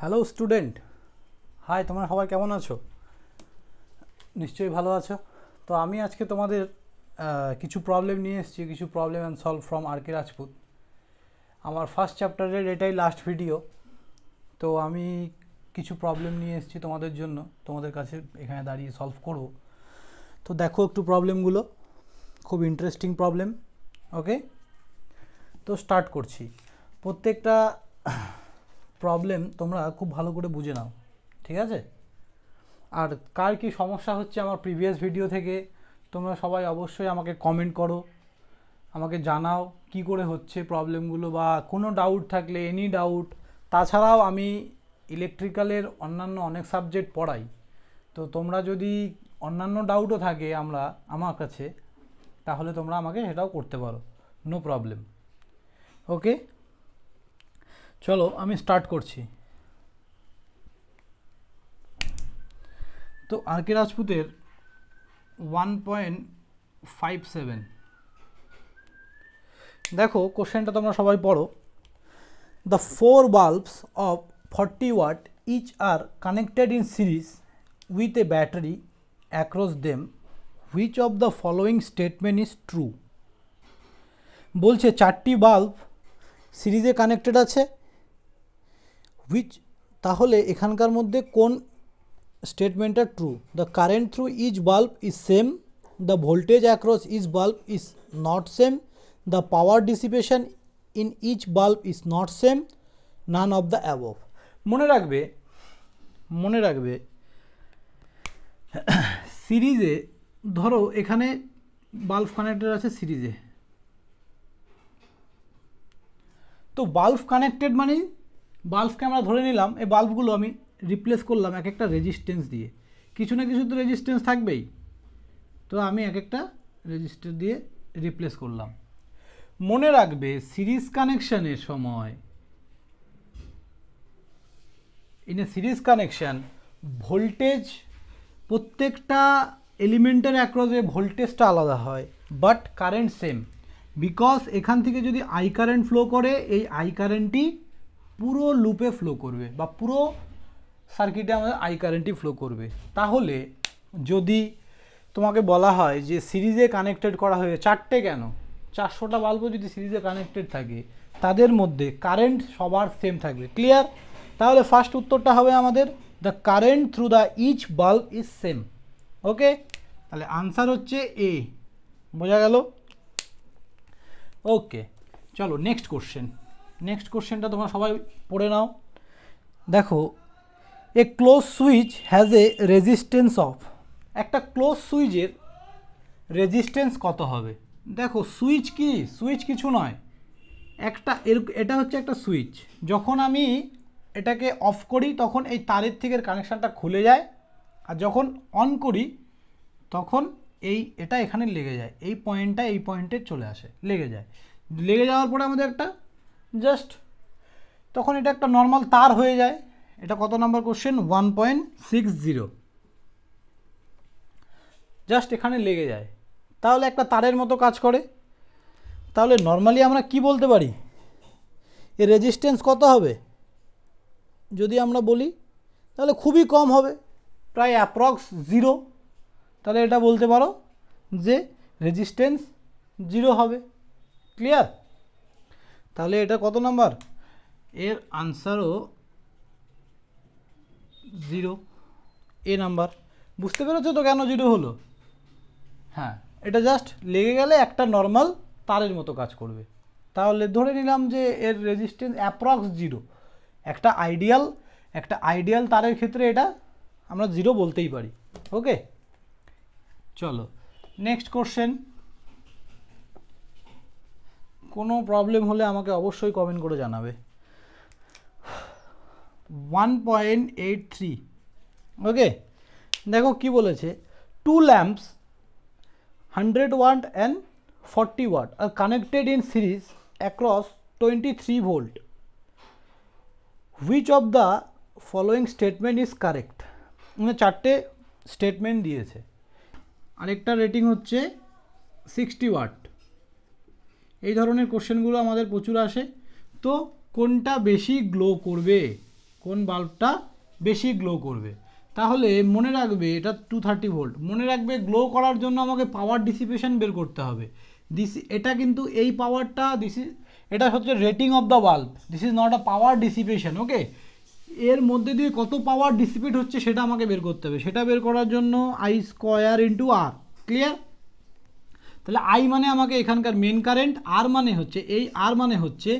hello student high তোমার সবাই কেমন আছো নিশ্চয়ই ভালো আছো তো আমি আজকে তোমাদের কিছু প্রবলেম নিয়ে এসেছি কিছু problem and solve from R K Rajput আমার ফার্স্ট চ্যাপ্টারের এটাই লাস্ট ভিডিও তো আমি কিছু প্রবলেম নিয়ে এসেছি তোমাদের জন্য তোমাদের কাছে এখানে দাঁড়িয়ে সলভ করব তো দেখো একটু প্রবলেমগুলো খুব ইন্টারেস্টিং প্রবলেম ওকে তো স্টার্ট করছি প্রত্যেকটা প্রবলেম তোমরা খুব ভালো করে বুঝে নাও ঠিক আছে আর কার কি সমস্যা হচ্ছে আমার প্রিভিয়াস ভিডিও থেকে তোমরা সবাই অবশ্যই আমাকে কমেন্ট করো আমাকে জানাও কি করে হচ্ছে প্রবলেমগুলো বা কোনো ডাউট থাকলে এনি ডাউট তাছাড়াও আমি ইলেকট্রিক্যালের অন্যান্য অনেক সাবজেক্ট পড়াই তো তোমরা যদি অন্যান্য ডাউটও থাকে আমরা আমার কাছে তাহলে তোমরা আমাকে সেটাও করতে পারো নো প্রবলেম ওকে চলো আমি স্টার্ট করছি তো আর কে রাজপুতের ওয়ান পয়েন্ট ফাইভ সেভেন দেখো কোশ্চেনটা তোমরা সবাই পড়ো the four bulbs of forty watt each are connected in series with a battery across them which of the following statement is true বলছে চারটি বাল্ব সিরিজে কানেক্টেড আছে হুইচ তাহলে এখানকার মধ্যে কোন স্টেটমেন্টটা true the current through each bulb is same the voltage across each bulb is not same the power dissipation in each bulb is not same none of the above মনে রাখবে মনে রাখবে সিরিজে ধরো এখানে বাল্ব কানেক্টেড আছে সিরিজে তো বাল্ব কানেক্টেড মানে বাল্বকে আমরা ধরে নিলাম এই বাল্বগুলো আমি রিপ্লেস করলাম এক একটা রেজিস্ট্যান্স দিয়ে কিছু না কিছু তো রেজিস্ট্যান্স থাকবেই তো আমি এক একটা রেজিস্টার দিয়ে রিপ্লেস করলাম মনে রাখবে সিরিজ কানেকশানের সময় in a series connection voltage প্রত্যেকটা এলিমেন্টের অ্যাক্রসে ভোল্টেজটা আলাদা হয় বাট কারেন্ট সেম বিকজ এখান থেকে যদি আই কারেন্ট ফ্লো করে এই আই কারেন্টটি পুরো লুপে ফ্লো করবে বা পুরো সার্কিটে আমাদের আই কারেন্টটি ফ্লো করবে তাহলে যদি তোমাকে বলা হয় যে সিরিজে কানেক্টেড করা হয়ে চারটে কেন চারশোটা বাল্বও যদি সিরিজে কানেক্টেড থাকে তাদের মধ্যে কারেন্ট সবার সেম থাকবে ক্লিয়ার তাহলে ফার্স্ট উত্তরটা হবে আমাদের the current through the each bulb is same okay তাহলে আনসার হচ্ছে এ বোঝা গেল ওকে চলো নেক্সট কোশ্চেন নেক্সট কোশ্চেনটা তোমরা সবাই পড়ে নাও দেখো a close switch has a resistance of একটা ক্লোজ সুইচের রেজিস্ট্যান্স কত হবে দেখো সুইচ কি সুইচ কিছু নয় একটা এর এটা হচ্ছে একটা সুইচ যখন আমি এটাকে অফ করি তখন এই তারের থেকে কানেকশানটা খুলে যায় আর যখন অন করি তখন এই এটা এখানে লেগে যায় এই পয়েন্টটা এই পয়েন্টে চলে আসে লেগে যায় লেগে যাওয়ার পরে আমাদের একটা জাস্ট তখন এটা একটা নর্মাল তার হয়ে যায় এটা কত নম্বর question one point six zero just এখানে লেগে যায় তাহলে একটা তারের মতো কাজ করে তাহলে নর্মালি আমরা কি বলতে পারি এর রেজিস্ট্যান্স কত হবে যদি আমরা বলি তাহলে খুবই কম হবে প্রায় অ্যাপ্রক্স জিরো তাহলে এটা বলতে পারো যে রেজিস্ট্যান্স জিরো হবে ক্লিয়ার তাহলে এটা কত নাম্বার এর আনসারও জিরো এ নাম্বার বুঝতে পেরেছো তো কেন জিরো হলো হ্যাঁ এটা জাস্ট লেগে গেলে একটা নর্মাল তারের মতো কাজ করবে তাহলে ধরে নিলাম যে এর রেজিস্ট্যান্স অ্যাপ্রক্স জিরো একটা আইডিয়াল একটা আইডিয়াল তারের ক্ষেত্রে এটা আমরা জিরো বলতেই পারি ওকে চলো নেক্সট কোশ্চেন কোনো প্রবলেম হলে আমাকে অবশ্যই কমেন্ট করে জানাবে one point eight three okay দেখো কি বলেছে two lamps hundred watt and forty watt are connected in series across twenty three volt which of the following statement is correct মানে চারটে স্টেটমেন্ট দিয়েছে আরেকটা রেটিং হচ্ছে সিক্সটি ওয়াট এই ধরনের কোশ্চেনগুলো আমাদের প্রচুর আসে তো কোনটা বেশি গ্লো করবে কোন বাল্বটা বেশি গ্লো করবে তাহলে মনে রাখবে এটা টু থার্টি ভোল্ট মনে রাখবে গ্লো করার জন্য আমাকে পাওয়ার ডিসিপেশন বের করতে হবে দিস এটা কিন্তু এই পাওয়ারটা দিস ইজ এটা হচ্ছে rating of the bulb this is not a power dissipation okay এর মধ্যে দিয়ে কত পাওয়ার ডিসিপেট হচ্ছে সেটা আমাকে বের করতে হবে সেটা বের করার জন্য I square into R clear তাহলে আই মানে আমাকে এখানকার মেন কারেন্ট আর মানে হচ্ছে এই আর মানে হচ্ছে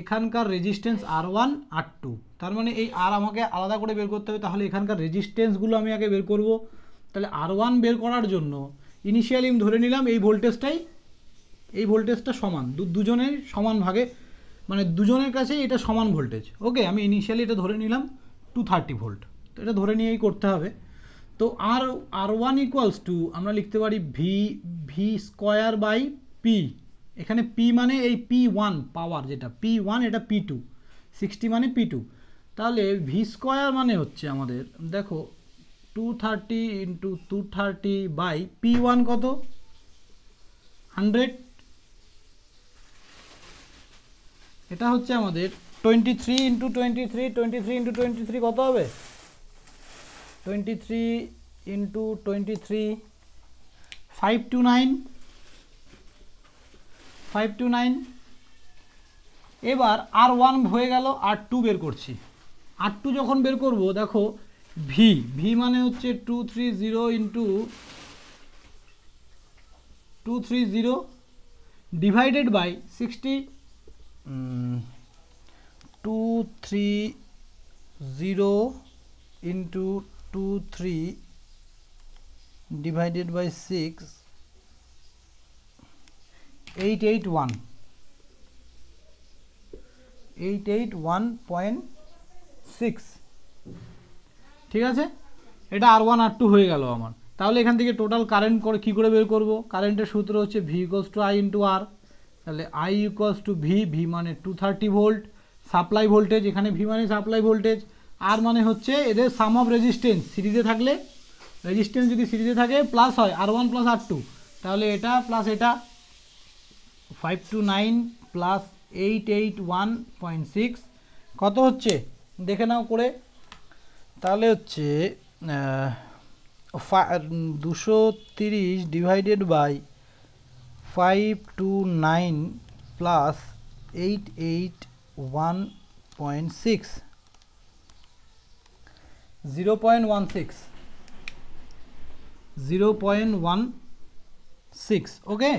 এখানকার resistance R one R two তার মানে এই আর আমাকে আলাদা করে বের করতে হবে তাহলে এখানকার রেজিস্ট্যান্সগুলো আমি আগে বের করব তাহলে আর ওয়ান বের করার জন্য ইনিশিয়ালি আমি ধরে নিলাম এই ভোল্টেজটাই এই ভোল্টেজটা সমান দুজনের সমান ভাগে মানে দুজনের কাছেই এটা সমান ভোল্টেজ ওকে আমি ইনিশিয়ালি এটা ধরে নিলাম টু থার্টি ভোল্ট তো এটা ধরে নিয়েই করতে হবে তো R R one equals to আমরা লিখতে পারি V V square by P এখানে পি মানে এই পি ওয়ান পাওয়ার যেটা পি ওয়ান এটা পি টু সিক্সটি মানে পি টু তাহলে ভি স্কোয়ার মানে হচ্ছে আমাদের দেখো two thirty into two thirty by P one কত হান্ড্রেড এটা হচ্ছে আমাদের twenty three into twenty three twenty three into twenty three কত হবে 23 into 23 5 to 9 5 to 9 এবার আর ওয়ান হয়ে গেল আর টু বের করছি আর টু যখন বের করব দেখো ভি ভি মানে হচ্ছে two three zero into two three zero divided by sixty two three zero into 2 3 divided by 6 point six ঠিক আছে এটা আর ওয়ান আর টু হয়ে গেল আমার তাহলে এখান থেকে টোটাল কারেন্ট করে কী করে বের করবো কারেন্টের সূত্র হচ্ছে V equals to I into R তাহলে I equals to V V মানে two thirty volt supply voltage এখানে ভি মানে সাপ্লাই ভোল্টেজ আর মানে হচ্ছে এদের সাম অফ রেজিস্ট্যান্স সিরিজে থাকলে রেজিস্ট্যান্স যদি সিরিজে থাকে প্লাস হয় R one plus R two তাহলে এটা প্লাস এটা five two nine plus eight eight one point six কত হচ্ছে দেখে নাও করে তাহলে হচ্ছে দুশো তিরিশ divided by five two nine plus eight eight one point six zero point one six zero point one six okay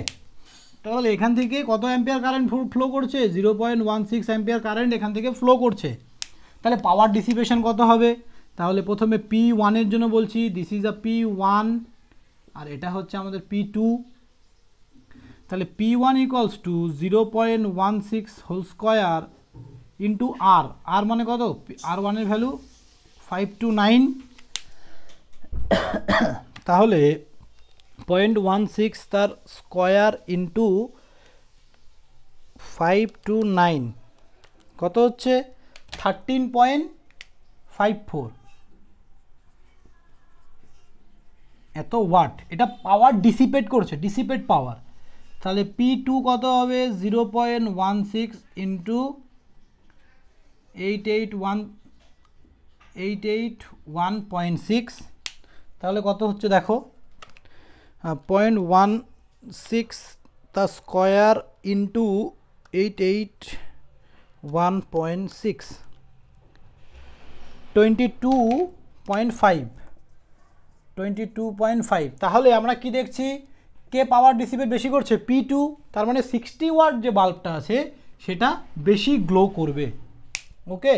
তাহলে এখান থেকে কত অ্যাম্পিয়ার কারেন্ট ফ্লো করছে zero point one six ampere current এখান থেকে ফ্লো করছে তাহলে পাওয়ার ডিসিপেশন কত হবে তাহলে প্রথমে পি ওয়ানের জন্য বলছি this is a P one আর এটা হচ্ছে আমাদের পি টু তাহলে P one equals to zero point one six whole square into R R মানে কত আর ওয়ানের ভ্যালু ফাইভ টু নাইন তাহলে পয়েন্ট ওয়ান সিক্স তার square into five two nine কত হচ্ছে থার্টিন পয়েন্ট ফাইভ ফোর এত watt এটা power dissipate করছে ডিসিপেট পাওয়ার তাহলে পি টু কত হবে zero point one six into eight eight one eight eight one point six তাহলে কত হচ্ছে দেখো পয়েন্ট ওয়ান সিক্স তা square into eight eight one point six twenty two point five twenty two point five তাহলে আমরা কি দেখছি কে পাওয়ার dissipate বেশি করছে পি টু তার মানে সিক্সটি ওয়ার্ড যে বাল্বটা আছে সেটা বেশি গ্লো করবে ওকে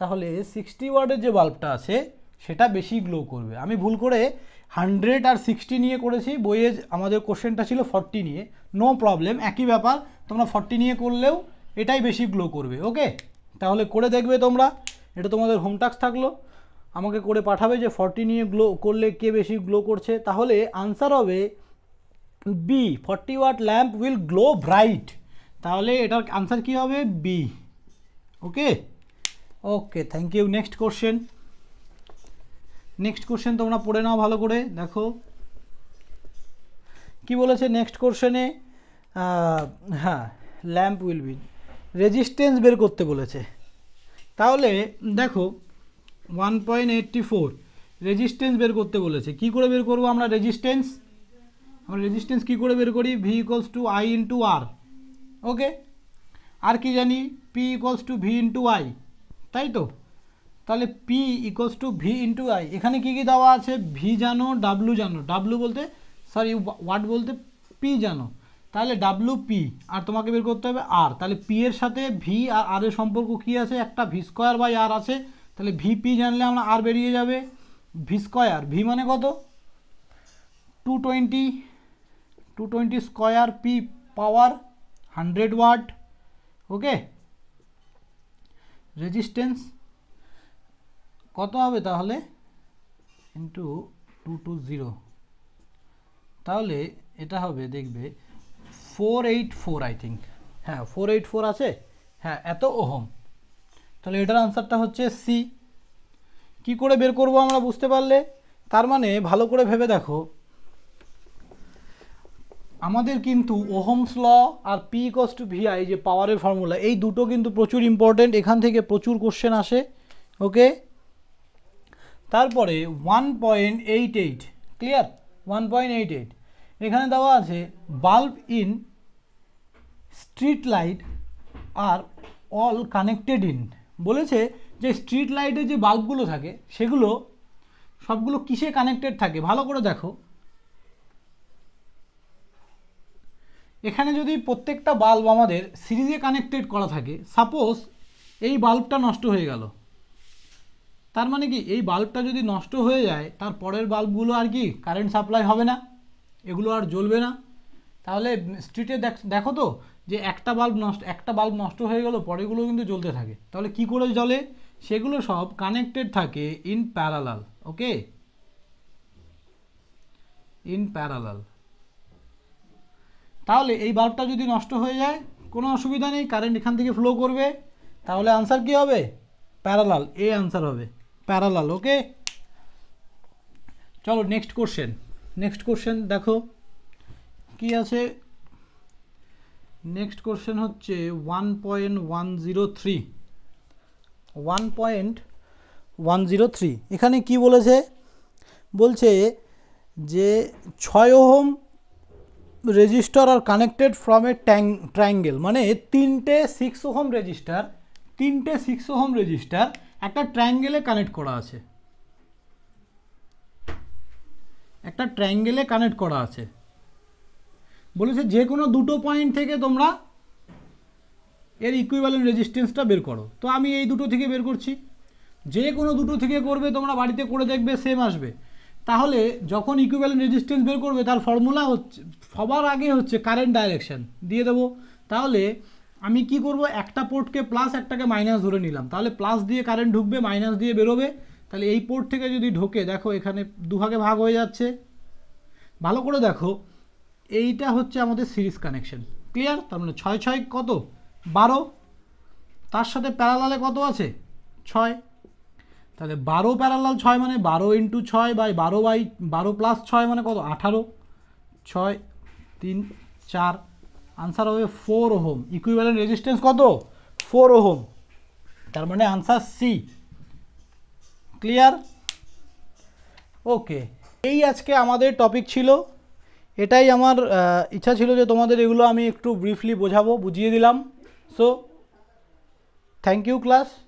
তাহলে সিক্সটি ওয়ার্ডের যে বাল্বটা আছে সেটা বেশি গ্লো করবে আমি ভুল করে হান্ড্রেড আর সিক্সটি নিয়ে করেছি বইয়ে আমাদের কোশ্চেনটা ছিল ফর্টি নিয়ে নো প্রবলেম একই ব্যাপার তোমরা ফর্টি নিয়ে করলেও এটাই বেশি গ্লো করবে ওকে তাহলে করে দেখবে তোমরা এটা তোমাদের হোমটাক্স থাকলো আমাকে করে পাঠাবে যে ফর্টি নিয়ে গ্লো করলে কে বেশি গ্লো করছে তাহলে আনসার হবে B forty watt lamp will glow bright তাহলে এটার আনসার কি হবে B okay okay thank you next question next question তোমরা পড়ে নাও ভালো করে দেখো কি বলেছে নেক্সট কোশ্চেনে হ্যাঁ ল্যাম্প উইল বি রেজিস্ট্যান্স বের করতে বলেছে তাহলে দেখো one point eighty four resistance বের করতে বলেছে কি করে বের করবো আমরা রেজিস্ট্যান্স আমরা রেজিস্ট্যান্স কী করে বের করি V equals to I into R okay আর কি জানি P equals to V into I তাই তো তাহলে P equals to V into I এখানে কী কী দেওয়া আছে ভি জানো ডাব্লু জানো ডাব্লু বলতে সরি ওয়াট বলতে পি জানো তাহলে ডাব্লু পি আর তোমাকে বের করতে হবে আর তাহলে পি এর সাথে ভি আর আর এর সম্পর্ক কি আছে একটা ভি স্কোয়ার বাই আর আছে তাহলে ভি পি জানলে আমরা আর বেরিয়ে যাবে ভি স্কোয়ার ভি মানে কত two twenty two twenty square P power hundred watt okay resistance কত হবে তাহলে ইন্টু টু টু জিরো তাহলে এটা হবে দেখবে four eight four I think হ্যাঁ ফোর এইট ফোর আছে হ্যাঁ এত ওহম তাহলে এটার আনসারটা হচ্ছে সি কি করে বের করব আমরা বুঝতে পারলে তার মানে ভালো করে ভেবে দেখো আমাদের কিন্তু ওহমস ল আর পি ইকস টু ভিআই যে পাওয়ারের ফর্মুলা এই দুটো কিন্তু প্রচুর ইম্পর্টেন্ট এখান থেকে প্রচুর কোশ্চেন আসে ওকে তারপরে one point eight eight clear one point eight eight এখানে দেওয়া আছে bulb in street light are all connected in বলেছে যে স্ট্রিট লাইটে যে বাল্বগুলো থাকে সেগুলো সবগুলো কিসে কানেক্টেড থাকে ভালো করে দেখো এখানে যদি প্রত্যেকটা বাল্ব আমাদের সিরিজে কানেক্টেড করা থাকে সাপোজ এই বাল্বটা নষ্ট হয়ে গেল তার মানে কি এই বাল্বটা যদি নষ্ট হয়ে যায় তার পরের বাল্বগুলো আর কি কারেন্ট সাপ্লাই হবে না এগুলো আর জ্বলবে না তাহলে স্ট্রিটে দেখো তো যে একটা বাল্ব নষ্ট একটা বাল্ব নষ্ট হয়ে গেল পরেগুলো কিন্তু জ্বলতে থাকে তাহলে কি করে জ্বলে সেগুলো সব কানেক্টেড থাকে in parallel okay in parallel তাহলে এই বাল্বটা যদি নষ্ট হয়ে যায় কোনো অসুবিধা নেই কারেন্ট এখান থেকে ফ্লো করবে তাহলে আনসার কি হবে প্যারালাল এ আনসার হবে প্যারালাল ওকে চলো নেক্সট কোশ্চেন নেক্সট কোশ্চেন দেখো কি আছে নেক্সট কোশ্চেন হচ্ছে one point one zero three one point one zero three এখানে কি বলেছে বলছে যে ছয় ohm resistor are connected from a ট্যাং মানে তিনটে সিক্স ওহম রেজিস্টার তিনটে সিক্স ওহম রেজিস্টার একটা ট্রাঙ্গেলে কানেক্ট করা আছে একটা ট্রাঙ্গেলে কানেক্ট করা আছে বলেছে যে কোনো দুটো পয়েন্ট থেকে তোমরা এর ইকুইভ্যালেন্ট রেজিস্ট্যান্সটা বের করো তো আমি এই দুটো থেকে বের করছি যে কোনো দুটো থেকে করবে তোমরা বাড়িতে করে দেখবে সেম আসবে তাহলে যখন ইকুইভ্যালেন্ট রেজিস্ট্যান্স বের করবে তার ফর্মুলা হচ্ছে সবার আগে হচ্ছে কারেন্ট ডাইরেকশান দিয়ে দেবো তাহলে আমি কি করব একটা পোর্টকে প্লাস একটাকে মাইনাস ধরে নিলাম তাহলে প্লাস দিয়ে কারেন্ট ঢুকবে মাইনাস দিয়ে বেরোবে তাহলে এই পোর্ট থেকে যদি ঢোকে দেখো এখানে দুভাগে ভাগ হয়ে যাচ্ছে ভালো করে দেখো এইটা হচ্ছে আমাদের সিরিজ কানেকশন ক্লিয়ার তার মানে ছয় ছয় কত বারো তার সাথে প্যারালালে কত আছে ছয় তাহলে বারো প্যারালাল ছয় মানে বারো ইন্টু ছয় বাই বারো বাই বারো প্লাস ছয় মানে কত আঠারো ছয় তিন চার আনসার হবে ফোর হোম ইকুইভ্যালেন্ট রেজিস্ট্যান্স কত ফোর হোম তার মানে আনসার সি ক্লিয়ার ওকে এই আজকে আমাদের টপিক ছিল এটাই আমার ইচ্ছা ছিল যে তোমাদের এগুলো আমি একটু ব্রিফলি বোঝাবো বুঝিয়ে দিলাম সো থ্যাংক ইউ ক্লাস